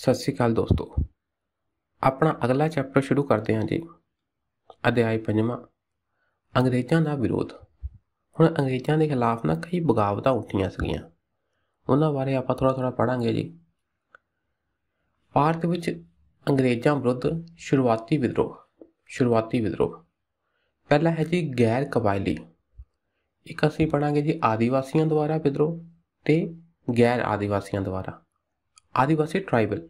ਸਤਿ ਸ੍ਰੀ ਅਕਾਲ ਦੋਸਤੋ ਆਪਣਾ ਅਗਲਾ ਚੈਪਟਰ ਸ਼ੁਰੂ ਕਰਦੇ ਹਾਂ ਜੀ ਅਧਿਆਇ ਪੰਜਵਾਂ ਅੰਗਰੇਜ਼ਾਂ ਦਾ ਵਿਰੋਧ ਹੁਣ ਅੰਗਰੇਜ਼ਾਂ ਦੇ ਖਿਲਾਫ ਨਾ ਕਈ ਬਗਾਵਤਾਂ ਉੱਠੀਆਂ ਸੀਗੀਆਂ ਉਹਨਾਂ ਬਾਰੇ ਆਪਾਂ ਥੋੜਾ ਥੋੜਾ ਪੜਾਂਗੇ ਜੀ ਭਾਰਤ ਵਿੱਚ ਅੰਗਰੇਜ਼ਾਂ ਵਿਰੁੱਧ ਸ਼ੁਰੂਆਤੀ ਵਿਦਰੋਹ ਸ਼ੁਰੂਆਤੀ ਵਿਦਰੋਹ ਪਹਿਲਾ ਹੈ ਜੀ ਗੈਰ ਕਬਾਇਲੀ ਇੱਕ ਅਸੀਂ ਪੜਾਂਗੇ ਜੀ ਆਦੀਵਾਸੀਆਂ ਦੁਆਰਾ ਵਿਦਰੋਹ ਤੇ ਗੈਰ ਆਦੀਵਾਸੀਆਂ ਦੁਆਰਾ Adivasi tribal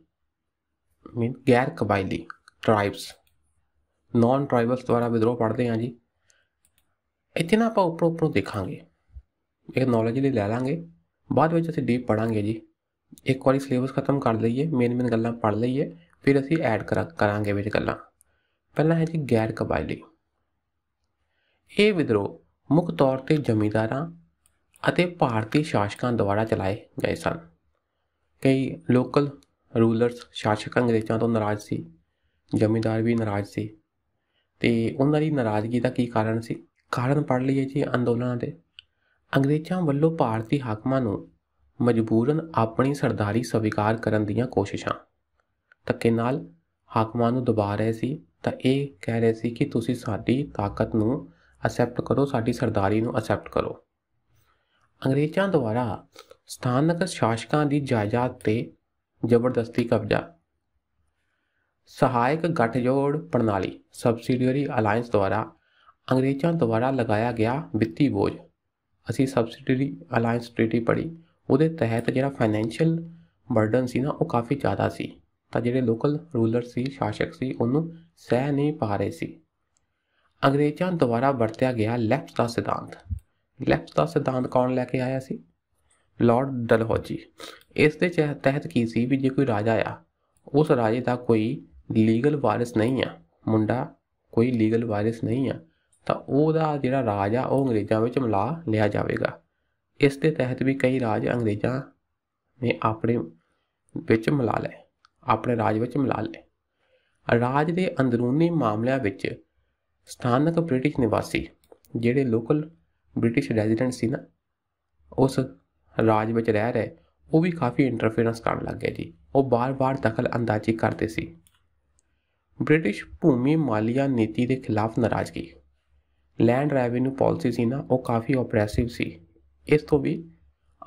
mean गैर कबायली tribes non tribals ਦੁਆਰਾ ਵਿਦਰੋਹ ਪੜ੍ਹਦੇ ਹਾਂ ਜੀ ਇੱਥੇ ਨਾ ਆਪਾਂ ਉੱਪਰ ਉੱਪਰ ਦੇਖਾਂਗੇ ਇਹ ਨੌਲੇਜ ਲਈ ਲੈ ਲਾਂਗੇ ਬਾਅਦ ਵਿੱਚ ਅਸੀਂ ਡੀਪ ਪੜਾਂਗੇ ਜੀ ਇੱਕ ਵਾਰੀ ਸਿਲੇਬਸ ਖਤਮ ਕਰ ਲਈਏ ਮੇਨ ਮੇਨ ਗੱਲਾਂ ਪੜ ਲਈਏ ਫਿਰ ਅਸੀਂ ਐਡ ਕਰਾਂਗੇ ਵਿੱਚ ਗੱਲਾਂ ਪਹਿਲਾ ਹੈ ਜੀ ਗੈਰ ਕਬਾਇਲੀ ਇਹ ਵਿਦਰੋਹ ਮੁੱਖ ਤੌਰ ਤੇ ਜ਼ਮੀਂਦਾਰਾਂ ਅਤੇ ਭਾਰਤੀ ਸ਼ਾਸਕਾਂ ਦੁਆਰਾ ਚਲਾਏ ਗਏ ਸਨ ਕਈ ਲੋਕਲ ਰੂਲਰਸ ਸ਼ਾਸਕ ਅੰਗਰੇਜ਼ਾਂ ਤੋਂ ਨਾਰਾਜ਼ ਸੀ ਜ਼ਮੀਂਦਾਰ ਵੀ ਨਾਰਾਜ਼ ਸੀ ਤੇ ਉਹਨਾਂ ਦੀ ਨਾਰਾਜ਼ਗੀ ਦਾ ਕੀ ਕਾਰਨ ਸੀ ਕਾਰਨ ਪੜ ਲਈਏ ਜੀ ਅੰਦੋਲਨਾਂ ਦੇ ਅੰਗਰੇਜ਼ਾਂ ਵੱਲੋਂ ਭਾਰਤੀ ਹਾਕਮਾਂ ਨੂੰ ਮਜਬੂਰਨ ਆਪਣੀ ਸਰਦਾਰੀ ਸਵੀਕਾਰ ਕਰਨ ਦੀਆਂ ਕੋਸ਼ਿਸ਼ਾਂ ਤੱਕੇ ਨਾਲ ਹਾਕਮਾਂ ਨੂੰ ਦਬਾ ਰਹੇ ਸੀ ਤਾਂ ਇਹ ਕਹਿ ਰਹੇ ਸੀ ਕਿ ਤੁਸੀਂ ਸਾਡੀ ਤਾਕਤ ਨੂੰ ਅਸੈਪਟ ਕਰੋ ਸਾਡੀ ਸਰਦਾਰੀ ਨੂੰ ਅਸੈਪਟ ਕਰੋ ਅੰਗਰੇਜ਼ਾਂ ਦੁਆਰਾ ਸਥਾਨਕ ਸ਼ਾਸਕਾਂ ਦੀ ਜਾਇਦਾਦ ਤੇ ਜ਼ਬਰਦਸਤੀ ਕਬਜ਼ਾ ਸਹਾਇਕ ਗੱਠਜੋੜ ਪ੍ਰਣਾਲੀ ਸਬਸਿਡੀਅਰੀ ਅਲਾਈਅੰਸ ਦੁਆਰਾ ਅੰਗਰੇਜ਼ਾਂ ਦੁਆਰਾ ਲਗਾਇਆ ਗਿਆ ਵਿੱਤੀ ਬੋਝ ਅਸੀਂ ਸਬਸਿਡੀਅਰੀ ਅਲਾਈਅੰਸ ਟ੍ਰੀਟੀ ਪੜ੍ਹੀ ਉਹਦੇ ਤਹਿਤ ਜਿਹੜਾ ਫਾਈਨੈਂਸ਼ੀਅਲ ਬਰਡਨ ਸੀ ਨਾ ਉਹ ਕਾਫੀ ਜ਼ਿਆਦਾ ਸੀ ਤਾਂ ਜਿਹੜੇ ਲੋਕਲ ਰੂਲਰ ਸੀ ਸ਼ਾਸਕ ਸੀ ਉਹਨੂੰ ਸਹਿ ਨਹੀਂ ਪਾ ਰਹੇ ਸੀ ਅੰਗਰੇਜ਼ਾਂ ਦੁਆਰਾ ਵਰਤਿਆ ਗਿਆ ਲੈਫਟ ਦਾ ਸਿਧਾਂਤ ਲੈਫਟ ਦਾ ਸਿਧਾਂਤ ਕੌਣ ਲੈ ਕੇ ਆਇਆ ਸੀ ਲਾਰਡ ਡਲਹੌਜੀ ਇਸ ਦੇ ਤਹਿਤ ਕੀ ਸੀ ਵੀ ਜੇ ਕੋਈ ਰਾਜਾ ਆ ਉਸ ਰਾਜੇ ਦਾ ਕੋਈ ਲੀਗਲ ਵਾਰਿਸ ਨਹੀਂ ਆ ਮੁੰਡਾ ਕੋਈ ਲੀਗਲ ਵਾਰਿਸ ਨਹੀਂ ਆ ਤਾਂ ਉਹਦਾ ਜਿਹੜਾ ਰਾਜ ਆ ਉਹ ਅੰਗਰੇਜ਼ਾਂ ਵਿੱਚ ਮਿਲਾ ਲਿਆ ਜਾਵੇਗਾ ਇਸ ਦੇ ਤਹਿਤ ਵੀ ਕਈ ਰਾਜ ਅੰਗਰੇਜ਼ਾਂ ਨੇ ਆਪਣੇ ਵਿੱਚ ਮਿਲਾ ਲਏ ਆਪਣੇ ਰਾਜ ਵਿੱਚ ਮਿਲਾ ਲਏ ਰਾਜ ਦੇ ਅੰਦਰੂਨੀ ਮਾਮਲਿਆਂ ਵਿੱਚ ਸਥਾਨਕ ਬ੍ਰਿਟਿਸ਼ ਨਿਵਾਸੀ ਜਿਹੜੇ ਲੋਕਲ ਬ੍ਰਿਟਿਸ਼ ਰੈਜ਼ੀਡੈਂਟ ਸੀ ਨਾ ਉਸ ਰਾਜ ਵਿੱਚ ਰਹਿ ਰਹੇ ਉਹ ਵੀ ਕਾਫੀ ਇੰਟਰਫੇਰੈਂਸ ਕਰਨ ਲੱਗ ਗਏ ਜੀ ਉਹ ਬਾਰ-ਬਾਰ ਦਖਲ ਅੰਦਾਜ਼ੀ ਕਰਦੇ ਸੀ ਬ੍ਰਿਟਿਸ਼ ਭੂਮੀ ਮਾਲੀਆ ਨੀਤੀ ਦੇ ਖਿਲਾਫ ਨਾਰਾਜ਼ਗੀ ਲੈਂਡ ਰੈਵਨਿਊ ਪਾਲਿਸੀ ਸੀ ਨਾ ਉਹ ਕਾਫੀ ਓਪਰੈਸਿਵ ਸੀ ਇਸ ਤੋਂ ਵੀ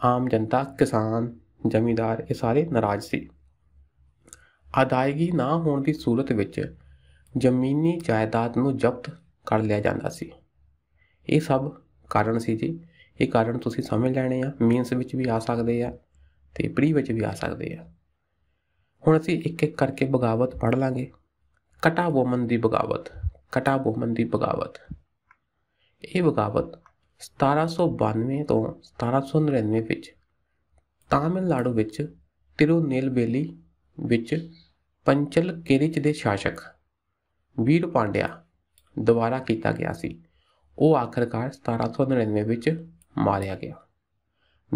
ਆਮ ਜਨਤਾ ਕਿਸਾਨ ਜ਼ਮੀਂਦਾਰ ਇਹ ਸਾਰੇ ਨਾਰਾਜ਼ ਸੀ ਅਦਾਇਗੀ ਨਾ ਹੋਣ ਦੀ ਸੂਰਤ ਵਿੱਚ ਜ਼ਮੀਨੀ ਜਾਇਦਾਦ ਨੂੰ ਜ਼ਬਤ ਕਰ ਲਿਆ ਜਾਂਦਾ ਸੀ ਇਹ ਸਭ ਕਾਰਨ ਸੀ ਜੀ ਇਹ ਕਾਰਨ ਤੁਸੀਂ ਸਮਝ ਲੈਣੇ ਆ ਮੀਨਸ ਵਿੱਚ ਵੀ ਆ ਸਕਦੇ ਆ ਤੇ ਪ੍ਰੀ ਵਿੱਚ ਵੀ ਆ ਸਕਦੇ ਆ ਹੁਣ ਅਸੀਂ ਇੱਕ ਇੱਕ ਕਰਕੇ ਬਗਾਵਤ ਪੜ ਲਾਂਗੇ ਕਟਾ ਵੋਮਨ ਦੀ ਬਗਾਵਤ ਕਟਾ ਵੋਮਨ ਦੀ ਬਗਾਵਤ ਇਹ ਬਗਾਵਤ 1792 ਤੋਂ 1799 ਵਿੱਚ ਤਾਮਿਲਨਾਡੂ ਵਿੱਚ ਤਿਰੂਨੇਲਵੇਲੀ ਵਿੱਚ ਪੰਚਲ ਕੇਰਿਚ ਦੇ ਸ਼ਾਸਕ ਵੀਰ ਪਾਂਡਿਆ ਦੁਆਰਾ ਕੀਤਾ ਗਿਆ ਸੀ ਉਹ ਆਖਰਕਾਰ 1799 ਵਿੱਚ ਮਾਰਿਆ ਗਿਆ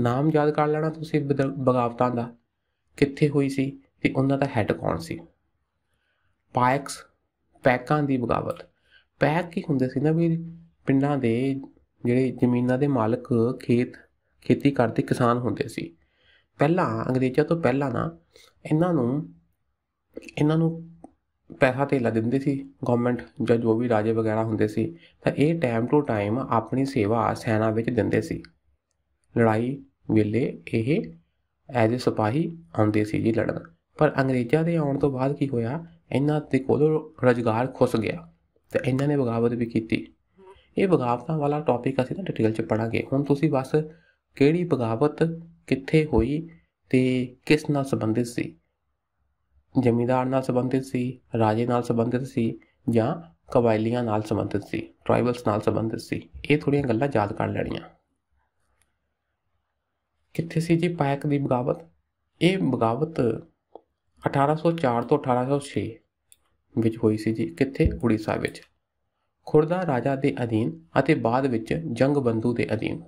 ਨਾਮ ਯਾਦ ਕਰ ਲੈਣਾ ਤੁਸੀਂ ਬਗਾਵਤਾਂ ਦਾ ਕਿੱਥੇ ਹੋਈ ਸੀ ਤੇ ਉਹਨਾਂ ਦਾ ਹੈੱਡ ਕੌਣ ਸੀ ਪਾਇਕਸ ਪੈਕਾਂ ਦੀ ਬਗਾਵਤ ਪੈਕ ਕੀ ਹੁੰਦੇ ਸੀ ਨਾ ਵੀ ਪਿੰਡਾਂ ਦੇ ਜਿਹੜੇ ਜ਼ਮੀਨਾਂ ਦੇ ਮਾਲਕ ਖੇਤ ਖੇਤੀ ਕਰਦੇ ਕਿਸਾਨ ਹੁੰਦੇ ਸੀ ਪਹਿਲਾਂ ਅੰਗਰੇਜ਼ਾਂ ਤੋਂ ਪਹਿਲਾਂ ਨਾ ਇਹਨਾਂ ਨੂੰ ਇਹਨਾਂ ਨੂੰ ਪੈਸਾ ਲਾ ਦਿੰਦੀ ਸੀ ਗਵਰਨਮੈਂਟ ਜਾਂ ਜੋ ਵੀ ਰਾਜੇ ਵਗੈਰਾ ਹੁੰਦੇ ਸੀ ਤਾਂ ਇਹ ਟਾਈਮ ਟੂ ਟਾਈਮ ਆਪਣੀ ਸੇਵਾ ਸੈਨਾ ਵਿੱਚ ਦਿੰਦੇ ਸੀ ਲੜਾਈ ਵੇਲੇ ਇਹ ਐਜ਼ ਅ ਸਿਪਾਹੀ ਆਉਂਦੇ ਸੀ ਜੀ ਲੜਨ ਪਰ ਅੰਗਰੇਜ਼ਾਂ ਦੇ ਆਉਣ ਤੋਂ ਬਾਅਦ ਕੀ ਹੋਇਆ ਇਹਨਾਂ ਤੇ ਕੋਲੋਂ ਰੋਜ਼ਗਾਰ ਖੁੱਸ ਗਿਆ ਤੇ ਇਹਨਾਂ ਨੇ ਬਗਾਵਤ ਵੀ ਕੀਤੀ ਇਹ ਬਗਾਵਤਾਂ ਵਾਲਾ ਟੌਪਿਕ ਅਸੀਂ ਤਾਂ ਡਿਟੇਲ ਚ ਪੜਾਂਗੇ ਹੁਣ ਤੁਸੀਂ ਬਸ ਕਿਹੜੀ ਬਗਾਵਤ ਕਿੱਥੇ ਹੋਈ ਤੇ ਕਿਸ ਨਾਲ ਸੰਬੰਧਿਤ ਸੀ ਜ਼ਮੀਂਦਾਰ ਨਾਲ ਸੰਬੰਧਿਤ ਸੀ ਰਾਜੇ ਨਾਲ ਸੰਬੰਧਿਤ ਸੀ ਜਾਂ ਕਬਾਇਲੀਆਂ ਨਾਲ ਸੰਬੰਧਿਤ ਸੀ ਟ੍ਰਾਈਬਲਸ ਨਾਲ ਸੰਬੰਧਿਤ ਸੀ ਇਹ ਥੋੜੀਆਂ ਗੱਲਾਂ ਯਾਦ ਕਰ ਲੈਣੀਆਂ ਕਿੱਥੇ ਸੀ ਜੀ ਪਾਇਕ ਦੀ ਬਗਾਵਤ ਇਹ ਬਗਾਵਤ 1804 ਤੋਂ 1806 ਵਿੱਚ ਹੋਈ ਸੀ ਜੀ ਕਿੱਥੇ ਉੜੀਸਾ ਵਿੱਚ ਖੁਰਦਾ ਰਾਜਾ ਦੇ ਅਧੀਨ ਅਤੇ ਬਾਅਦ ਵਿੱਚ ਜੰਗ ਬੰਦੂ ਦੇ ਅਧੀਨ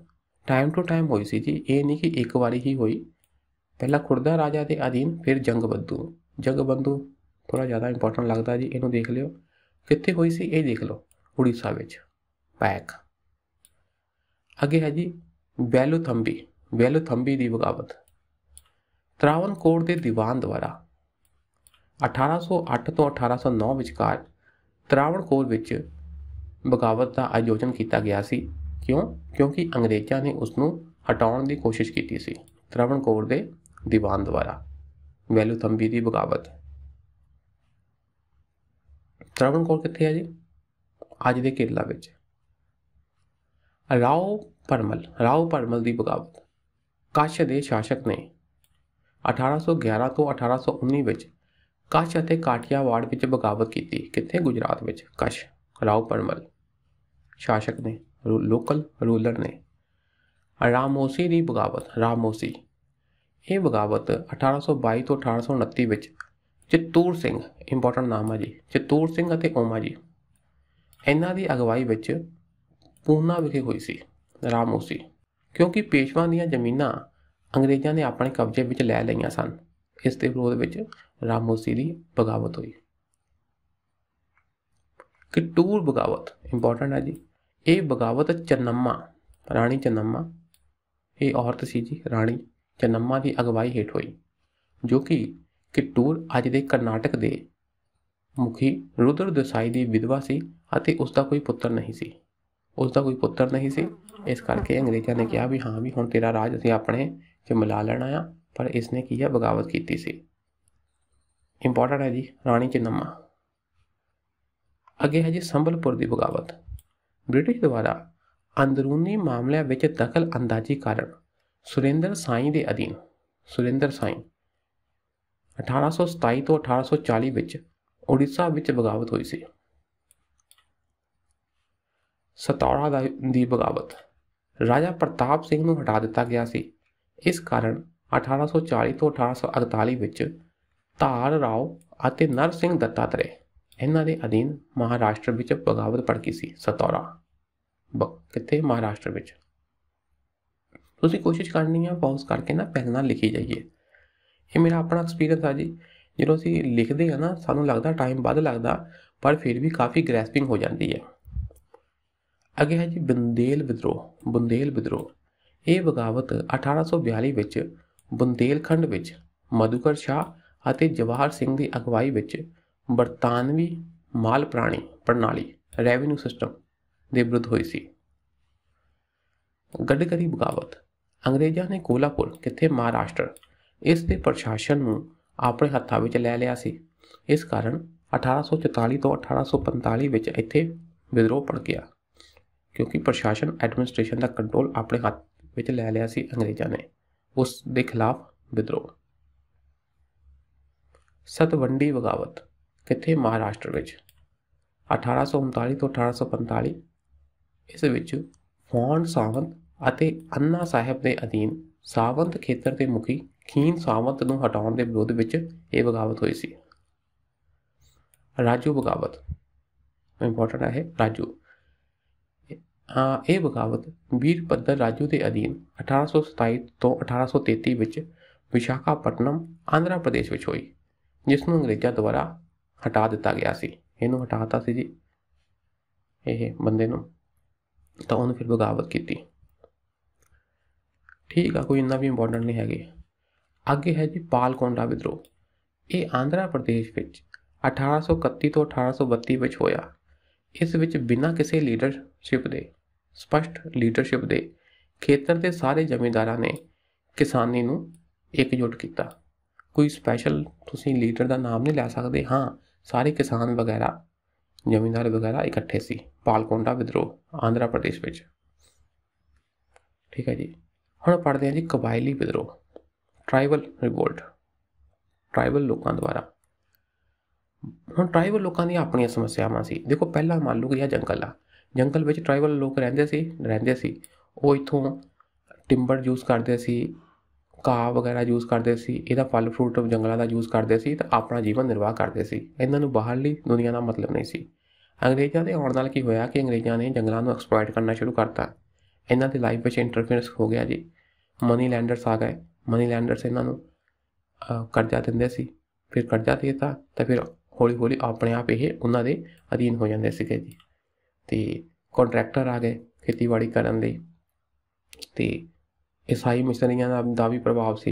ਟਾਈਮ ਟੂ ਟਾਈਮ ਹੋਈ ਸੀ ਜੀ ਇਹ ਨਹੀਂ ਕਿ ਇੱਕ ਵਾਰੀ ਹੀ ਹੋਈ ਪਹਿਲਾਂ ਖੁਰਦਾ ਰਾਜਾ ਦੇ ਅਧੀਨ ਫਿਰ ਜੰਗ ਬੰਦੂ ਜਗਬੰਦੂ ਥੋੜਾ ਜ਼ਿਆਦਾ ਇੰਪੋਰਟੈਂਟ ਲੱਗਦਾ ਜੀ ਇਹਨੂੰ ਦੇਖ ਲਿਓ ਕਿੱਥੇ ਹੋਈ ਸੀ ਇਹ ਦੇਖ ਲਓ ਉੜੀਸਾ ਵਿੱਚ ਪੈਕ ਅੱਗੇ ਹੈ ਜੀ ਥੰਬੀ ਬੈਲੂ ਥੰਬੀ ਦੀ ਬਗਾਵਤ ਤਰਾਵਨ ਕੋਰ ਦੇ ਦੀਵਾਨ ਦੁਆਰਾ 1808 ਤੋਂ 1809 ਵਿਚਕਾਰ ਤਰਾਵਨ ਕੋਰ ਵਿੱਚ ਬਗਾਵਤ ਦਾ ਆਯੋਜਨ ਕੀਤਾ ਗਿਆ ਸੀ ਕਿਉਂ ਕਿਉਂਕਿ ਅੰਗਰੇਜ਼ਾਂ ਨੇ ਉਸ ਨੂੰ ਹਟਾਉਣ ਦੀ ਕੋਸ਼ਿਸ਼ ਕੀਤੀ ਸੀ ਤਰਾਵਨ ਕੋਰ ਦੇ ਦੀਵਾਨ ਦੁਆਰਾ ਵੈਲੂ ਤੰਬੀ ਦੀ ਬਗਾਵਤ ਕੋਲ ਕਿੱਥੇ ਹੈ ਜੀ ਅੱਜ ਦੇ ਕੇਰਲਾ ਵਿੱਚ ਰਾਉ ਪਰਮਲ ਰਾਉ ਪਰਮਲ ਦੀ ਬਗਾਵਤ ਕਾਸ਼ ਦੇ ਸ਼ਾਸਕ ਨੇ 1811 ਤੋਂ 1819 ਵਿੱਚ ਕਾਸ਼ ਅਤੇ ਕਾਟਿਆਵਾੜ ਵਿੱਚ ਬਗਾਵਤ ਕੀਤੀ ਕਿੱਥੇ ਗੁਜਰਾਤ ਵਿੱਚ ਕਾਸ਼ ਰਾਉ ਪਰਮਲ ਸ਼ਾਸਕ ਨੇ ਲੋਕਲ ਰੂਲਰ ਨੇ ਰਾਮੋਸੀ ਦੀ ਬਗਾਵਤ ਰਾਮੋਸੀ ਇਹ ਬਗਾਵਤ 1822 ਤੋਂ 1829 ਵਿੱਚ ਚਿਤੂਰ ਸਿੰਘ ਇੰਪੋਰਟੈਂਟ ਨਾਮ ਹੈ ਜੀ ਚਿਤੂਰ ਸਿੰਘ ਅਤੇ ਓਮਾ ਜੀ ਇਹਨਾਂ ਦੀ ਅਗਵਾਈ ਵਿੱਚ ਪੂਨਾ ਵਿਖੇ ਹੋਈ ਸੀ ਰਾਮੋਸੀ ਕਿਉਂਕਿ ਪੇਸ਼ਵਾ ਦੀਆਂ ਜ਼ਮੀਨਾਂ ਅੰਗਰੇਜ਼ਾਂ ਨੇ ਆਪਣੇ ਕਬਜ਼ੇ ਵਿੱਚ ਲੈ ਲਈਆਂ ਸਨ ਇਸ ਦੇ ਵਿਰੋਧ ਵਿੱਚ ਰਾਮੋਸੀ ਦੀ ਬਗਾਵਤ ਹੋਈ ਕਿ ਟੂਰ ਬਗਾਵਤ ਇੰਪੋਰਟੈਂਟ ਹੈ ਜੀ ਇਹ ਬਗਾਵਤ ਚਨੰਮਾ ਰਾਣੀ ਚਨੰਮਾ ਇਹ ਔਰਤ ਸੀ ਜੀ ਰਾਣੀ ਚਨੰਮਾ ਦੀ ਅਗਵਾਈ ਹੇਠ ਹੋਈ ਜੋ ਕਿ ਕਿਟੂਰ ਅੱਜ ਦੇ ਕਰਨਾਟਕ ਦੇ ਮੁਖੀ ਰੁਦਰ ਦਸਾਈ ਦੀ ਵਿਧਵਾ ਸੀ ਅਤੇ ਉਸ ਦਾ ਕੋਈ ਪੁੱਤਰ ਨਹੀਂ ਸੀ ਉਸ ਦਾ ਕੋਈ ਪੁੱਤਰ ਨਹੀਂ ਸੀ ਇਸ ਕਰਕੇ ਅੰਗਰੇਜ਼ਾਂ ਨੇ ਕਿਹਾ ਵੀ ਹਾਂ ਵੀ ਹੁਣ ਤੇਰਾ ਰਾਜ ਅਸੀਂ ਆਪਣੇ ਚ ਮਿਲਾ ਲੈਣਾ ਆ ਪਰ ਇਸ ਨੇ ਕੀ ਹੈ ਬਗਾਵਤ ਕੀਤੀ ਸੀ ਇੰਪੋਰਟੈਂਟ ਹੈ ਜੀ ਰਾਣੀ ਚਨੰਮਾ ਅੱਗੇ ਹੈ ਜੀ ਸੰਭਲਪੁਰ ਦੀ ਬਗਾਵਤ ਬ੍ਰਿਟਿਸ਼ ਦੁਆਰਾ ਅੰਦਰੂਨੀ ਮਾਮਲਿਆਂ ਵਿੱਚ ਦਖਲ ਅੰਦਾਜ਼ੀ ਕਾਰਨ ਸੁਰਿੰਦਰ ਸਾਈਂ ਦੇ ਅਧੀਨ ਸੁਰਿੰਦਰ ਸਾਈਂ 1827 ਤੋਂ 1840 ਵਿੱਚ ਓਡੀਸ਼ਾ ਵਿੱਚ ਬਗਾਵਤ ਹੋਈ ਸੀ ਸਤਾਰਾ ਦੀ ਬਗਾਵਤ ਰਾਜਾ ਪ੍ਰਤਾਪ ਸਿੰਘ ਨੂੰ ਹਟਾ ਦਿੱਤਾ ਗਿਆ ਸੀ ਇਸ ਕਾਰਨ 1840 ਤੋਂ 1848 ਵਿੱਚ ਧਾਰ ਰਾਓ ਅਤੇ ਨਰ ਸਿੰਘ ਦੱਤਾਤਰੇ ਇਹਨਾਂ ਦੇ ਅਧੀਨ ਮਹਾਰਾਸ਼ਟਰ ਵਿੱਚ ਬਗਾਵਤ ਭੜਕੀ ਸੀ ਸਤਾਰਾ ਕਿੱਥੇ ਮਹਾਰਾਸ਼ਟਰ ਵਿੱਚ ਤੁਸੀਂ ਕੋਸ਼ਿਸ਼ ਕਰਨੀ ਹੈ ਪਾਜ਼ ਕਰਕੇ ਨਾ ਪੈਨ ਨਾਲ ਲਿਖੀ ਜਾਈਏ ਇਹ ਮੇਰਾ ਆਪਣਾ ਐਕਸਪੀਰੀਅੰਸ ਆ ਜੀ ਜਦੋਂ ਅਸੀਂ ਲਿਖਦੇ ਆ ਨਾ ਸਾਨੂੰ ਲੱਗਦਾ ਟਾਈਮ ਵੱਧ ਲੱਗਦਾ ਪਰ ਫਿਰ ਵੀ ਕਾਫੀ ਗ੍ਰੈਸਪਿੰਗ ਹੋ ਜਾਂਦੀ ਹੈ ਅੱਗੇ ਹੈ ਜੀ ਬੰਦੇਲ ਵਿਦਰੋਹ ਬੰਦੇਲ ਵਿਦਰੋਹ ਇਹ ਬਗਾਵਤ 1842 ਵਿੱਚ ਬੰਦੇਲਖੰਡ ਵਿੱਚ ਮਧੂਕਰ ਸ਼ਾਹ ਅਤੇ ਜਵਾਹਰ ਸਿੰਘ ਦੀ ਅਗਵਾਈ ਵਿੱਚ ਬਰਤਾਨਵੀ ਮਾਲ ਪ੍ਰਾਣੀ ਪ੍ਰਣਾਲੀ ਰੈਵਨਿਊ ਸਿਸਟਮ ਦੇ ਵਿਰੁੱਧ ਹੋਈ ਸੀ ਗੜਕਰੀ ਬਗਾਵਤ ਅੰਗਰੇਜ਼ਾਂ ਨੇ ਕੋਲਾਪੁਰ ਕਿੱਥੇ ਮਹਾਰਾਸ਼ਟਰ ਇਸ ਦੇ ਪ੍ਰਸ਼ਾਸਨ ਨੂੰ ਆਪਣੇ ਹੱਥਾਂ ਵਿੱਚ ਲੈ ਲਿਆ ਸੀ ਇਸ ਕਾਰਨ 1844 ਤੋਂ 1845 ਵਿੱਚ ਇੱਥੇ ਵਿਦਰੋਹ ਪੜ ਗਿਆ ਕਿਉਂਕਿ ਪ੍ਰਸ਼ਾਸਨ ਐਡਮਿਨਿਸਟ੍ਰੇਸ਼ਨ ਦਾ ਕੰਟਰੋਲ ਆਪਣੇ ਹੱਥ ਵਿੱਚ ਲੈ ਲਿਆ ਸੀ ਅੰਗਰੇਜ਼ਾਂ ਨੇ ਉਸ ਦੇ ਖਿਲਾਫ ਵਿਦਰੋਹ ਸਤਵੰਡੀ ਬਗਾਵਤ ਕਿੱਥੇ ਮਹਾਰਾਸ਼ਟਰ ਵਿੱਚ 1839 ਤੋਂ 1845 ਇਸ ਵਿੱਚ ਫੌਂਡ ਸਾਵੰਤ ਅਤੇ ਅੰਨਾ ਸਾਹਿਬ ਦੇ ਅਧੀਨ ਸਾਵੰਤ ਖੇਤਰ ਦੇ ਮੁਖੀ ਖੀਨ ਸਾਵੰਤ ਨੂੰ ਹਟਾਉਣ ਦੇ ਵਿਰੋਧ ਵਿੱਚ ਇਹ ਬਗਾਵਤ ਹੋਈ ਸੀ ਰਾਜੂ ਬਗਾਵਤ ਇੰਪੋਰਟੈਂਟ ਹੈ ਰਾਜੂ ਆ ਇਹ ਬਗਾਵਤ ਵੀਰਪੱਦਰ ਰਾਜੂ ਦੇ ਅਧੀਨ 1827 ਤੋਂ 1833 ਵਿੱਚ ਵਿਸ਼ਾਖਾਪਟਨਮ ਆਂਧਰਾ ਪ੍ਰਦੇਸ਼ ਵਿੱਚ ਹੋਈ ਜਿਸ ਨੂੰ ਅੰਗਰੇਜ਼ਾਂ ਦੁਆਰਾ ਹਟਾ ਦਿੱਤਾ ਗਿਆ ਸੀ ਇਹਨੂੰ ਹਟਾਤਾ ਸੀ ਜੀ ਇਹ ਬੰਦੇ ਨੂੰ ਤਾਂ ਉਹਨੇ ਫਿਰ ਬਗਾਵਤ ਕੀਤੀ ਠੀਕ ਆ ਕੋਈ ਇੰਨਾ ਵੀ ਇੰਪੋਰਟੈਂਟ ਨਹੀਂ ਹੈਗੇ ਅੱਗੇ ਹੈ ਜੀ ਪਾਲਕੋਂਡਾ ਵਿਦਰੋਹ ਇਹ ਆਂਧਰਾ ਪ੍ਰਦੇਸ਼ ਵਿੱਚ 1831 ਤੋਂ 1832 ਵਿੱਚ ਹੋਇਆ ਇਸ ਵਿੱਚ ਬਿਨਾਂ ਕਿਸੇ ਲੀਡਰਸ਼ਿਪ ਦੇ ਸਪਸ਼ਟ ਲੀਡਰਸ਼ਿਪ ਦੇ ਖੇਤਰ ਦੇ ਸਾਰੇ ਜ਼ਮੀਂਦਾਰਾਂ ਨੇ ਕਿਸਾਨੀ ਨੂੰ ਇਕਜੁੱਟ ਕੀਤਾ ਕੋਈ ਸਪੈਸ਼ਲ ਤੁਸੀਂ ਲੀਡਰ ਦਾ ਨਾਮ ਨਹੀਂ ਲੈ ਸਕਦੇ ਹਾਂ ਸਾਰੇ ਕਿਸਾਨ ਵਗੈਰਾ ਜ਼ਮੀਂਦਾਰ ਵਗੈਰਾ ਇਕੱਠੇ ਸੀ ਪਾਲਕੋਂਡਾ ਵਿਦਰੋਹ ਆਂਧਰਾ ਪ੍ਰਦੇਸ਼ ਵਿੱਚ ਠੀਕ ਹੈ ਜੀ ਹੁਣ ਪੜਦੇ ਹਾਂ ਜੀ ਕਬਾਇਲੀ ਵਿਦਰੋਹ ਟ੍ਰਾਈਬਲ ਰਿਵੋਲਟ ਟ੍ਰਾਈਬਲ ਲੋਕਾਂ ਦੁਆਰਾ ਹੁਣ ਟ੍ਰਾਈਬਲ ਲੋਕਾਂ ਦੀਆਂ ਆਪਣੀਆਂ ਸਮੱਸਿਆਵਾਂ ਸੀ ਦੇਖੋ ਪਹਿਲਾ ਮੰਨ ਲਓ ਕਿ ਇਹ ਜੰਗਲ ਆ ਜੰਗਲ ਵਿੱਚ ਟ੍ਰਾਈਬਲ ਲੋਕ ਰਹਿੰਦੇ ਸੀ ਰਹਿੰਦੇ ਸੀ ਉਹ ਇਥੋਂ ਟਿੰਬਰ ਯੂਜ਼ ਕਰਦੇ ਸੀ ਕਾ ਵਗੈਰਾ ਯੂਜ਼ ਕਰਦੇ ਸੀ ਇਹਦਾ ਫਲ ਫਰੂਟ ਜੰਗਲਾਂ ਦਾ ਯੂਜ਼ ਕਰਦੇ ਸੀ ਤੇ ਆਪਣਾ ਜੀਵਨ ਨਿਰਵਾਹ ਕਰਦੇ ਸੀ ਇਹਨਾਂ ਨੂੰ ਬਾਹਰਲੀ ਦੁਨੀਆ ਦਾ ਮਤਲਬ ਨਹੀਂ ਸੀ ਅੰਗਰੇਜ਼ਾਂ ਦੇ ਆਉਣ ਨਾਲ ਕੀ ਹੋਇਆ ਕਿ ਅੰਗਰੇਜ਼ਾਂ ਨੇ ਜੰਗਲਾਂ ਨੂੰ ਐਕਸਪਲੋਇਟ ਕਰਨਾ ਸ਼ੁਰੂ ਕਰਤਾ ਇਹਨਾਂ ਦੀ ਲਾਈਫ ਵਿੱਚ ਇੰਟਰਫੇਰੈਂਸ ਹੋ ਗਿਆ ਜੀ ਮਨੀ ਲੈਂਡਰਸ ਆ ਗਏ ਮਨੀ ਲੈਂਡਰਸ ਇਹਨਾਂ ਨੂੰ ਕਰਜ਼ਾ ਦਿੰਦੇ ਸੀ ਫਿਰ ਕਰਜ਼ਾ ਦਿੱਤਾ ਤਾਂ ਫਿਰ ਹੌਲੀ ਹੌਲੀ ਆਪਣੇ ਆਪ ਇਹ ਉਹਨਾਂ ਦੇ ਅਧੀਨ ਹੋ ਜਾਂਦੇ ਸੀਗੇ ਜੀ ਤੇ ਕੰਟਰੈਕਟਰ ਆ ਗਏ ਖੇਤੀਬਾੜੀ ਕਰਨ ਲਈ ਤੇ ਈਸਾਈ ਮਿਸ਼ਨਰੀਆਂ ਦਾ ਦਾ ਵੀ ਪ੍ਰਭਾਵ ਸੀ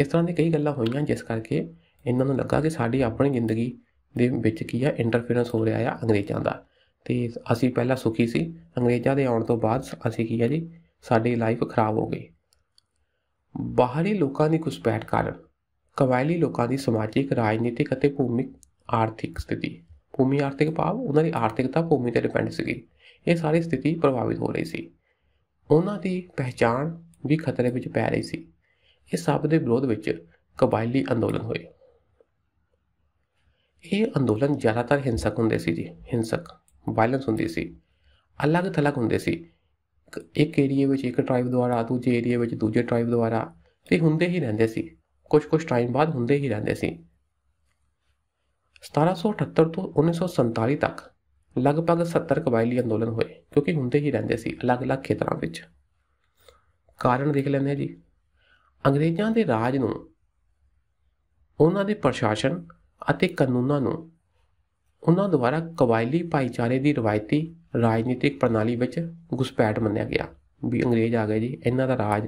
ਇਸ ਤਰ੍ਹਾਂ ਦੀ ਕਈ ਗੱਲਾਂ ਹੋਈਆਂ ਜਿਸ ਕਰਕੇ ਇਹਨਾਂ ਨੂੰ ਲੱਗਾ ਕਿ ਸਾਡੀ ਆਪਣੀ ਜ਼ਿੰਦਗੀ ਦੇ ਵਿੱਚ ਕੀ ਆ ਇੰਟਰਫੇਰੈਂਸ ਹੋ ਰਿਹਾ ਆ ਅੰਗਰੇਜ਼ਾਂ ਦਾ ਤੇ ਅਸੀਂ ਪਹਿਲਾਂ ਸੁਖੀ ਸੀ ਅੰਗਰੇਜ਼ਾਂ ਦੇ ਆਉਣ ਤੋਂ ਬਾਅਦ ਅਸੀਂ ਕੀ ਹੈ ਜੀ ਸਾਡੀ ਲਾਈਫ ਖਰਾਬ ਹੋ ਗਈ ਬਾਹਰੀ ਲੋਕਾਂ ਦੀ ਕੁਸਪੈਠ ਕਾਰਨ ਕਬਾਇਲੀ ਲੋਕਾਂ ਦੀ ਸਮਾਜਿਕ ਰਾਜਨੀਤਿਕ ਅਤੇ ਭੂਮਿਕ ਆਰਥਿਕ ਸਥਿਤੀ ਭੂਮੀ ਆਰਥਿਕ ਭਾਵ ਉਹਨਾਂ ਦੀ ਆਰਥਿਕਤਾ ਭੂਮੀ ਤੇ ਡਿਪੈਂਡ ਸੀਗੀ ਇਹ ਸਾਰੀ ਸਥਿਤੀ ਪ੍ਰਭਾਵਿਤ ਹੋ ਰਹੀ ਸੀ ਉਹਨਾਂ ਦੀ ਪਹਿਚਾਣ ਵੀ ਖਤਰੇ ਵਿੱਚ ਪੈ ਰਹੀ ਸੀ ਇਸ ਸਭ ਦੇ ਵਿਰੋਧ ਵਿੱਚ ਕਬਾਇਲੀ ਅੰਦੋਲਨ ਹੋਏ ਇਹ ਅੰਦੋਲਨ ਜ਼ਿਆਦਾਤਰ ਹਿੰਸਕ ਹੁੰਦੇ ਸੀ ਜੀ ਹਿੰਸਕ ਵਾਇਲੈਂਸ ਹੁੰਦੀ ਸੀ ਅਲੱਗ-ਥਲੱਗ ਹੁੰਦੇ ਸੀ ਇੱਕ ਏਰੀਆ ਵਿੱਚ ਇੱਕ ਟ੍ਰਾਈਬ ਦੁਆਰਾ ਦੂਜੇ ਏਰੀਆ ਵਿੱਚ ਦੂਜੇ ਟ੍ਰਾਈਬ ਦੁਆਰਾ ਤੇ ਹੁੰਦੇ ਹੀ ਰਹਿੰਦੇ ਸੀ ਕੁਝ-ਕੁਝ ਟਾਈਮ ਬਾਅਦ ਹੁੰਦੇ ਹੀ ਰਹਿੰਦੇ ਸੀ 1778 ਤੋਂ 1947 ਤੱਕ ਲਗਭਗ 70 ਕਬਾਇਲੀ ਅੰਦੋਲਨ ਹੋਏ ਕਿਉਂਕਿ ਹੁੰਦੇ ਹੀ ਰਹਿੰਦੇ ਸੀ ਅਲੱਗ-ਅਲੱਗ ਖੇਤਰਾਂ ਵਿੱਚ ਕਾਰਨ ਦੇਖ ਲੈਂਦੇ ਆ ਜੀ ਅੰਗਰੇਜ਼ਾਂ ਦੇ ਰਾਜ ਨੂੰ ਉਹਨਾਂ ਦੇ ਪ੍ਰਸ਼ਾਸਨ ਅਤੇ ਕਾਨੂੰਨਾਂ ਨੂੰ ਉਹਨਾਂ ਦੁਆਰਾ ਕਬਾਇਲੀ ਭਾਈਚਾਰੇ ਦੀ ਰਵਾਇਤੀ ਰਾਜਨੀਤਿਕ ਪ੍ਰਣਾਲੀ ਵਿੱਚ ਘੁਸਪੈਠ ਮੰਨਿਆ ਗਿਆ ਵੀ ਅੰਗਰੇਜ਼ ਆ ਗਏ ਜੀ ਇਹਨਾਂ ਦਾ ਰਾਜ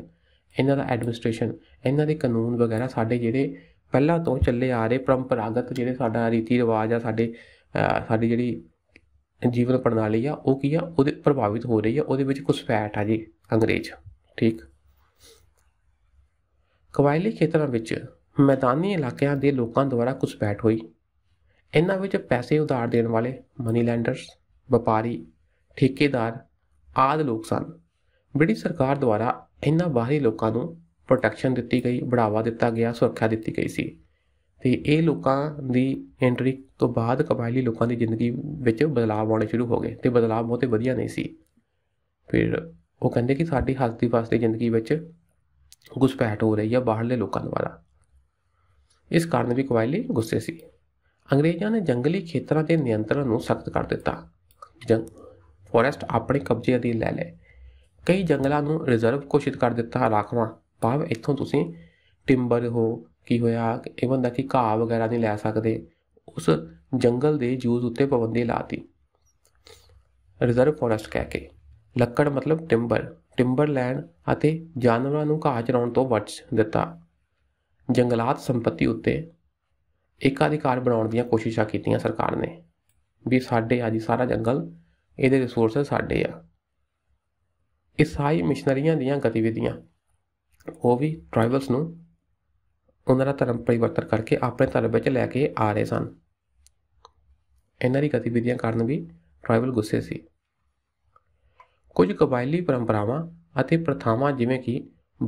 ਇਹਨਾਂ ਦਾ ਐਡਮਿਨਿਸਟ੍ਰੇਸ਼ਨ ਇਹਨਾਂ ਦੇ ਕਾਨੂੰਨ ਵਗੈਰਾ ਸਾਡੇ ਜਿਹੜੇ ਪਹਿਲਾਂ ਤੋਂ ਚੱਲੇ ਆ ਰਹੇ ਪਰੰਪਰਾਗਤ ਜਿਹੜੇ ਸਾਡਾ ਰੀਤੀ ਰਿਵਾਜ ਆ ਸਾਡੇ ਸਾਡੀ ਜਿਹੜੀ ਜੀਵਨ ਪ੍ਰਣਾਲੀ ਆ ਉਹ ਕੀ ਆ ਉਹਦੇ ਪ੍ਰਭਾਵਿਤ ਹੋ ਰਹੀ ਆ ਉਹਦੇ ਵਿੱਚ ਕੁਝ ਫੈਟ ਆ ਜੀ ਅੰਗਰੇਜ਼ ਠੀਕ ਕਬਾਇਲੀ ਖੇਤਰਾਂ ਵਿੱਚ ਮੈਦਾਨੀ ਇਲਾਕਿਆਂ ਦੇ ਲੋਕਾਂ ਦੁਆਰਾ ਕੁਝ ਘੁਸਪੈਠ ਹੋਈ ਇਹਨਾਂ ਵਿੱਚ ਪੈਸੇ ਉਧਾਰ ਦੇਣ ਵਾਲੇ ਮਨੀ ਲੈਂਡਰਸ ਵਪਾਰੀ ਠੇਕੇਦਾਰ ਆਦ ਲੋਕ ਸਨ ਬ੍ਰਿਟਿਸ਼ ਸਰਕਾਰ ਦੁਆਰਾ ਇਹਨਾਂ ਬਾਹਰੀ ਲੋਕਾਂ ਨੂੰ ਪ੍ਰੋਟੈਕਸ਼ਨ ਦਿੱਤੀ ਗਈ ਬੜਾਵਾ ਦਿੱਤਾ ਗਿਆ ਸੁਰੱਖਿਆ ਦਿੱਤੀ ਗਈ ਸੀ ਤੇ ਇਹ ਲੋਕਾਂ ਦੀ ਐਂਟਰੀ ਤੋਂ ਬਾਅਦ ਕਬਾਇਲੀ ਲੋਕਾਂ ਦੀ ਜ਼ਿੰਦਗੀ ਵਿੱਚ ਬਦਲਾਅ ਆਉਣੇ ਸ਼ੁਰੂ ਹੋ ਗਏ ਤੇ ਬਦਲਾਅ ਬਹੁਤੇ ਵਧੀਆ ਨਹੀਂ ਸੀ ਫਿਰ ਉਹ ਕਹਿੰਦੇ ਕਿ ਸਾਡੀ ਹਸਤੀ ਵਸਦੀ ਜ਼ਿੰਦਗੀ ਵਿੱਚ ਗੁਸਪੈਟ ਹੋ ਰਹੀ ਹੈ ਬਾਹਰਲੇ ਲੋਕਾਂ ਦੁਆਰਾ ਇਸ ਕਾਰਨ ਵੀ ਕਬਾਇਲੀ ਗੁੱਸੇ ਸੀ ਅੰਗਰੇਜ਼ਾਂ ਨੇ ਜੰਗਲੀ ਖੇਤਰਾਂ ਦੇ ਨਿਯੰਤਰਣ ਨੂੰ ਸਖਤ ਕਰ ਦਿੱਤਾ ਜੰਗ ਫੋਰੈਸਟ ਆਪਣੇ ਕਬਜ਼ੇ ਅਧੀਨ ਲੈ ਲਏ ਕਈ ਜੰਗਲਾਂ ਨੂੰ ਰਿਜ਼ਰਵ ਘੋਸ਼ਿਤ ਕਰ ਦਿੱਤਾ ਰਾਖਵਾਂ ਭਾਵ ਇੱਥੋਂ ਤੁਸੀਂ ਟਿੰਬਰ ਹੋ ਕੀ ਹੋਇਆ ਇਵਨ ਦਾ ਕਿ ਘਾਹ ਵਗੈਰਾ ਨਹੀਂ ਲੈ ਸਕਦੇ ਉਸ ਜੰਗਲ ਦੇ ਯੂਜ਼ ਉੱਤੇ ਪਾਬੰਦੀ ਲਾਤੀ ਰਿਜ਼ਰਵ ਫੋਰੈਸਟ ਕਹਿ ਕੇ ਲੱਕੜ ਮਤਲਬ ਟਿੰਬਰ ਟਿੰਬਰ ਲੈਂਡ ਅਤੇ ਜਾਨਵਰਾਂ ਨੂੰ ਘਾਹ ਚਰਾਉਣ ਤੋਂ ਬਚ ਦਿੱਤਾ ਜੰਗਲਾਤ ਸੰਪਤੀ ਉੱਤੇ ਏਕਾਧਿਕਾਰ ਬਣਾਉਣ ਦੀਆਂ ਕੋਸ਼ਿਸ਼ਾਂ ਕੀਤੀਆਂ ਸਰਕਾਰ ਨੇ ਵੀ ਸਾਡੇ ਆ ਜੀ ਸਾਰਾ ਜੰਗਲ ਇਹਦੇ ਰਿਸੋਰਸਸ ਸਾਡੇ ਆ ਈਸਾਈ ਮਿਸ਼ਨਰੀਆਂ ਦੀਆਂ ਗਤੀਵਿਧੀਆਂ ਉਹ ਵੀ ਟ੍ਰਾਈਬਲਸ ਨੂੰ ਉਹਨਾਂ ਦਾ ਧਰਮ ਪਰਿਵਰਤਨ ਕਰਕੇ ਆਪਣੇ ਧਰਮ ਵਿੱਚ ਲੈ ਕੇ ਆ ਰਹੇ ਸਨ ਇਹਨਾਂ ਦੀ ਗਤੀਵਿਧੀਆਂ ਕਾਰਨ ਵੀ ਟ੍ਰਾਈਬਲ ਗੁੱਸੇ ਸੀ ਕੁਝ ਕਬਾਇਲੀ ਪਰੰਪਰਾਵਾਂ ਅਤੇ ਪ੍ਰਥਾਵਾਂ ਜਿਵੇਂ ਕਿ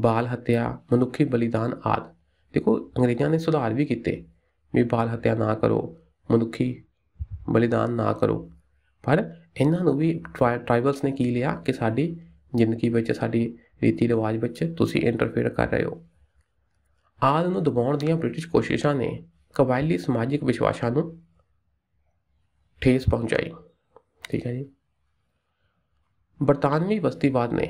ਬਾਲ ਹੱਤਿਆ ਮਨੁੱਖੀ ਬਲੀਦਾਨ ਆਦਿ ਦੇਖੋ ਅੰਗਰੇਜ਼ਾਂ ਨੇ ਸੁਧਾਰ ਵੀ ਕੀਤੇ ਵੀ ਬਾਲ ਹੱਤਿਆ ਨਾ ਕਰੋ ਮਨੁੱਖੀ ਬਲੀਦਾਨ ਨਾ ਕਰੋ ਪਰ ਇਹਨਾਂ ਨੂੰ ਵੀ ਟ੍ਰਾਈਬਲਸ ਨੇ ਕੀ ਲਿਆ ਕਿ ਸਾਡੀ ਜ਼ਿੰਦਗੀ ਵਿੱਚ ਸਾਡੀ ਰੀਤੀ ਰਿਵਾਜ ਵਿੱਚ ਤੁਸੀਂ ਇੰਟਰਫੇਅਰ ਕਰ ਰਹੇ ਹੋ ਆਦ ਨੂੰ ਦਬਾਉਣ ਦੀਆਂ ਬ੍ਰਿਟਿਸ਼ ਕੋਸ਼ਿਸ਼ਾਂ ਨੇ ਕਬਾਇਲੀ ਸਮਾਜਿਕ ਵਿਸ਼ਵਾਸਾਂ ਨੂੰ ਠੇਸ ਪਹੁੰਚਾਈ ਠੀਕ ਹੈ ਜੀ ਬਰਤਾਨਵੀ ਬਸਤੀਵਾਦ ਨੇ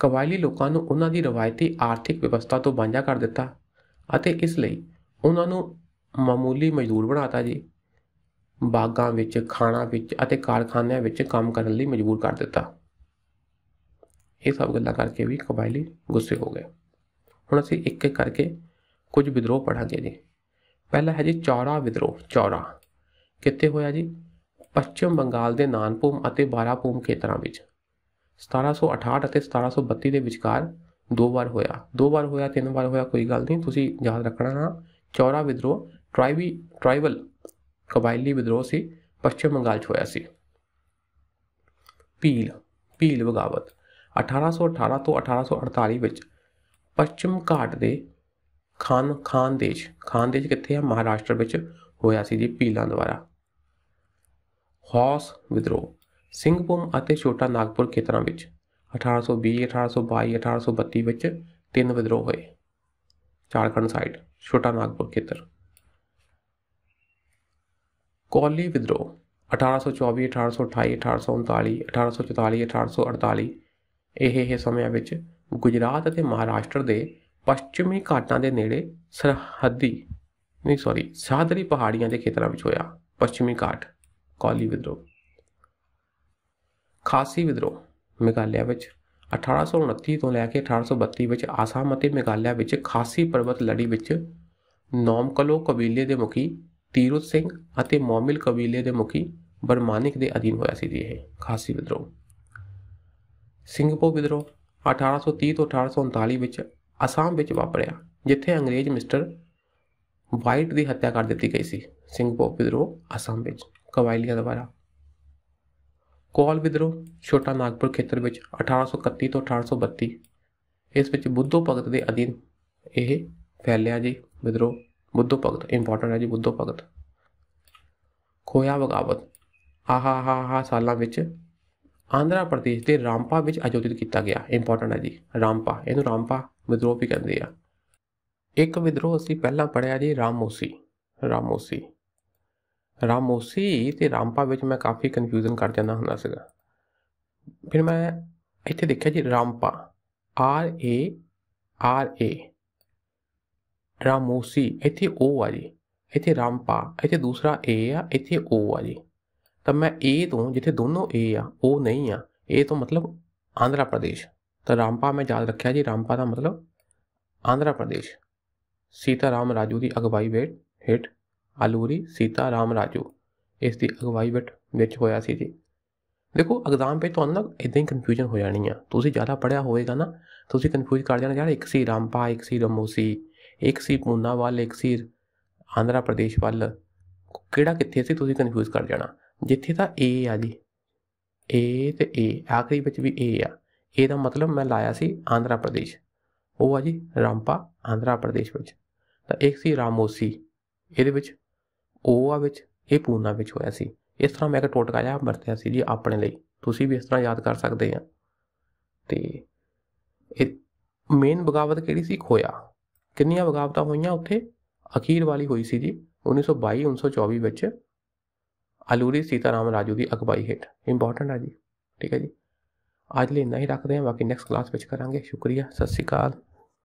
ਕਬਾਇਲੀ ਲੋਕਾਂ ਨੂੰ ਉਹਨਾਂ ਦੀ ਰਵਾਇਤੀ ਆਰਥਿਕ ਵਿਵਸਥਾ ਤੋਂ ਵਾਂਝਾ ਕਰ ਦਿੱਤਾ ਅਤੇ ਇਸ ਲਈ ਉਹਨਾਂ ਨੂੰ ਮਾਮੂਲੀ ਮਜ਼ਦੂਰ ਬਣਾਤਾ ਜੀ ਬਾਗਾਂ ਵਿੱਚ ਖਾਣਾ ਵਿੱਚ ਅਤੇ ਕਾਰਖਾਨਿਆਂ ਵਿੱਚ ਕੰਮ ਕਰਨ ਲਈ ਮਜਬੂਰ ਕਰ ਦਿੱਤਾ ਇਹ ਸਭ ਗੱਲਾਂ ਕਰਕੇ ਵੀ ਕਬਾਇਲੀ ਗੁੱਸੇ ਹੋ ਗਏ ਹੁਣ ਅਸੀਂ ਇੱਕ ਇੱਕ ਕਰਕੇ ਕੁਝ ਵਿਦਰੋਹ ਪੜਾਂਗੇ ਜੀ ਪਹਿਲਾ ਹੈ ਜੀ ਚੌਰਾ ਵਿਦਰੋਹ ਚੌਰਾ ਕਿੱਥੇ ਹੋਇਆ ਜੀ ਪੱਛਮ ਬੰਗਾਲ ਦੇ ਨਾਨਪੂਮ ਅਤੇ ਬਾਰਾਪੂਮ ਖੇਤਰਾਂ ਵਿੱਚ 1768 ਅਤੇ 1732 ਦੇ ਵਿਚਕਾਰ ਦੋ ਵਾਰ ਹੋਇਆ ਦੋ ਵਾਰ ਹੋਇਆ ਤਿੰਨ ਵਾਰ ਹੋਇਆ ਕੋਈ ਗੱਲ ਨਹੀਂ ਤੁਸੀਂ ਯਾਦ ਰੱਖਣਾ ਚੌਰਾ ਵਿਦਰੋਹ ਟ੍ਰਾਈਵੀ ਟ੍ਰਾਈਵਲ ਕਬਾਇਲੀ ਵਿਦਰੋਹ ਸੀ ਪੱਛਮ ਬੰਗਾਲ 'ਚ ਹੋਇਆ ਸੀ ਪੀਲ ਪੀਲ ਬਗਾਵਤ 1818 ਤੋਂ 1848 ਵਿੱਚ ਪੱਛਮ ਘਾਟ ਦੇ ਖਾਨ ਖਾਨ ਦੇਸ਼ ਕਿੱਥੇ ਆ ਮਹਾਰਾਸ਼ਟਰ ਵਿੱਚ ਹੋਇਆ ਸੀ ਜੀ ਪੀਲਾਂ ਦੁਆਰਾ ਹੌਸ ਵਿਦਰੋਹ ਸਿੰਘਪੁਰ ਅਤੇ ਛੋਟਾ ਨਾਗਪੁਰ ਖੇਤਰਾਂ ਵਿੱਚ 1820 1822 1832 ਵਿੱਚ ਤਿੰਨ ਵਿਦਰੋਹ ਹੋਏ ਝਾਰਖੰਡ ਸਾਈਡ ਛੋਟਾ ਨਾਗਪੁਰ ਖੇਤਰ ਕੋਲੀ ਵਿਦਰੋਹ 1824 1828 1839 1844 1848 ਇਹ ਇਹ ਸਮਿਆਂ ਵਿੱਚ ਗੁਜਰਾਤ ਅਤੇ ਮਹਾਰਾਸ਼ਟਰ ਦੇ ਪੱਛਮੀ ਘਾਟਾਂ ਦੇ ਨੇੜੇ ਸਰਹੱਦੀ ਨਹੀਂ ਸੌਰੀ ਸਾਦਰੀ ਪਹਾੜੀਆਂ ਦੇ ਖੇਤਰਾਂ ਵਿੱਚ ਹੋਇਆ ਪੱਛਮੀ ਘਾਟ ਕੋਲੀ ਵਿਦਰੋਹ ਖਾਸੀ ਵਿਦਰੋਹ ਮੇਘਾਲਿਆ ਵਿੱਚ 1829 ਤੋਂ ਲੈ ਕੇ 1832 ਵਿੱਚ ਆਸਾਮ ਅਤੇ ਮੇਘਾਲਿਆ ਵਿੱਚ ਖਾਸੀ ਪਰਬਤ ਲੜੀ ਵਿੱਚ ਨੌਮਕਲੋ ਕਬੀਲੇ ਦੇ ਮੁਖੀ ਤੀਰੁਤ ਸਿੰਘ ਅਤੇ ਮੌਮਿਲ ਕਬੀਲੇ ਦੇ ਮੁਖੀ ਬਰਮਾਨਿਕ ਦੇ ਅਧੀਨ ਹੋਇਆ ਸੀ ਇਹ ਖਾਸੀ ਵਿਦਰੋਹ ਸਿੰਘਪੋ ਵਿਦਰੋਹ 1830 ਤੋਂ 1839 ਵਿੱਚ ਅਸਾਮ ਵਿੱਚ ਵਾਪਰਿਆ ਜਿੱਥੇ ਅੰਗਰੇਜ਼ ਮਿਸਟਰ ਵਾਈਟ ਦੀ ਹੱਤਿਆ ਕਰ ਦਿੱਤੀ ਗਈ ਸੀ ਸਿੰਘਪੋ ਵਿਦਰੋਹ ਅਸਾਮ ਵਿੱਚ ਕਵਾਇਲੀਆਂ ਦੁਆਰਾ ਕੋਲ ਵਿਦਰੋਹ ਛੋਟਾ ਨਾਗਪੁਰ ਖੇਤਰ ਵਿੱਚ 1831 ਤੋਂ 1832 ਇਸ ਵਿੱਚ ਬੁੱਧੋ ਭਗਤ ਦੇ ਅਧੀਨ ਇਹ ਫੈਲਿਆ ਜੀ ਵਿਦਰੋਹ बुद्धो भगत ਇੰਪੋਰਟੈਂਟ ਹੈ ਜੀ ਬੁੱਧੋ ਭਗਤ ਖੋਇਆ ਬਗਾਵਤ ਆਹਾ ਹਾ ਹਾ ਸਾਲਾਂ ਵਿੱਚ ਆਂਧਰਾ ਪ੍ਰਦੇਸ਼ ਦੇ ਰਾਮਪਾ ਵਿੱਚ ਆਯੋਜਿਤ ਕੀਤਾ ਗਿਆ ਇੰਪੋਰਟੈਂਟ ਹੈ ਜੀ ਰਾਮਪਾ ਇਹਨੂੰ ਰਾਮਪਾ ਵਿਦਰੋਹ ਵੀ ਕਹਿੰਦੇ ਆ ਇੱਕ ਵਿਦਰੋਹ ਅਸੀਂ ਪਹਿਲਾਂ ਪੜਿਆ ਜੀ ਰਾਮੋਸੀ ਰਾਮੋਸੀ ਰਾਮੋਸੀ ਤੇ ਰਾਮਪਾ ਵਿੱਚ ਮੈਂ ਕਾਫੀ ਕਨਫਿਊਜ਼ਨ ਕਰ ਜਾਂਦਾ ਹੁੰਦਾ ਸੀਗਾ ਫਿਰ ਮੈਂ ਇੱਥੇ ਦੇਖਿਆ ਜੀ ਰਾਮਪਾ ਆਰ ਏ ਆਰ ਏ ਰਾਮੋਸੀ ਇੱਥੇ O ਆ ਜੀ ਇੱਥੇ ਰਾਮਪਾ ਇੱਥੇ ਦੂਸਰਾ A ਆ ਇੱਥੇ O ਆ ਜੀ ਤਾਂ ਮੈਂ A ਤੋਂ ਜਿੱਥੇ ਦੋਨੋਂ A ਆ O ਨਹੀਂ ਆ A ਤੋਂ ਮਤਲਬ ਆਂਧਰਾ ਪ੍ਰਦੇਸ਼ ਤਾਂ ਰਾਮਪਾ ਮੈਂ ਯਾਦ ਰੱਖਿਆ ਜੀ ਰਾਮਪਾ ਦਾ ਮਤਲਬ ਆਂਧਰਾ ਪ੍ਰਦੇਸ਼ ਰਾਮ ਰਾਜੂ ਦੀ ਅਗਵਾਈ ਵੇਟ ਹਿੱਟ ਆਲੂਰੀ ਰਾਮ ਰਾਜੂ ਇਸ ਦੀ ਅਗਵਾਈ ਵਿੱਚ ਹੋਇਆ ਸੀ ਜੀ ਦੇਖੋ ਐਗਜ਼ਾਮ ਪੇ ਤੁਹਾਨੂੰ ਨਾ ਇਦਾਂ ਹੀ ਕਨਫਿਊਜ਼ਨ ਹੋ ਜਾਣੀ ਆ ਤੁਸੀਂ ਜ਼ਿਆਦਾ ਪੜਿਆ ਹੋਵੇਗਾ ਨਾ ਤੁਸੀਂ ਕਨਫਿਊਜ਼ ਕਰ ਜਾਣਾ ਯਾਰ ਇੱਕ ਸੀ ਰਾਮਪਾ ਇੱਕ ਸੀ ਰਮੋਸੀ ਇੱਕ ਸੀ ਪੂਨਾ ਵੱਲ ਇੱਕ ਸੀ ਆਂਧਰਾ ਪ੍ਰਦੇਸ਼ ਵੱਲ ਕਿਹੜਾ ਕਿੱਥੇ ਸੀ ਤੁਸੀਂ ਕਨਫਿਊਜ਼ ਕਰ ਜਾਣਾ ਜਿੱਥੇ ਤਾਂ ਏ ਆ ਜੀ ਏ ਤੇ ਏ ਆਖਰੀ ਵਿੱਚ ਵੀ ਏ ਆ ਏ ਦਾ ਮਤਲਬ ਮੈਂ ਲਾਇਆ ਸੀ ਆਂਧਰਾ ਪ੍ਰਦੇਸ਼ ਉਹ ਆ ਜੀ ਰਾਮਪਾ ਆਂਧਰਾ ਪ੍ਰਦੇਸ਼ ਵਿੱਚ ਤਾਂ ਇੱਕ ਸੀ ਰਾਮੋਸੀ ਇਹਦੇ ਵਿੱਚ ਉਹ ਆ ਵਿੱਚ ਇਹ ਪੂਨਾ ਵਿੱਚ ਹੋਇਆ ਸੀ ਇਸ ਤਰ੍ਹਾਂ ਮੈਂ ਇੱਕ ਟੋਟਕਾ ਜਿਹਾ ਵਰਤਿਆ ਸੀ ਜੀ ਆਪਣੇ ਲਈ ਤੁਸੀਂ ਵੀ ਇਸ ਤਰ੍ਹਾਂ ਯਾਦ ਕਰ ਸਕਦੇ ਆ ਤੇ ਇਹ ਮੇਨ ਬਗਾਵਤ ਕਿਹੜੀ ਸੀ ਖੋਇਆ ਕਿੰਨੀਆਂ ਬਗਾਵਤਾਂ ਹੋਈਆਂ ਉੱਥੇ ਅਖੀਰ ਵਾਲੀ ਹੋਈ ਸੀ ਜੀ 1922 1924 ਵਿੱਚ ਅਲੂਰੀ ਸੀਤਾਰਾਮ ਰਾਜੂ ਦੀ ਅਗਵਾਈ ਹੇਠ ਇੰਪੋਰਟੈਂਟ ਆ ਜੀ ਠੀਕ ਹੈ ਜੀ ਅੱਜ ਲਈ ਇੰਨਾ ਹੀ ਰੱਖਦੇ ਹਾਂ ਬਾਕੀ ਨੈਕਸਟ ਕਲਾਸ ਵਿੱਚ ਕਰਾਂਗੇ ਸ਼ੁਕਰੀਆ ਸਤਿ ਸ਼੍ਰੀ ਅਕਾਲ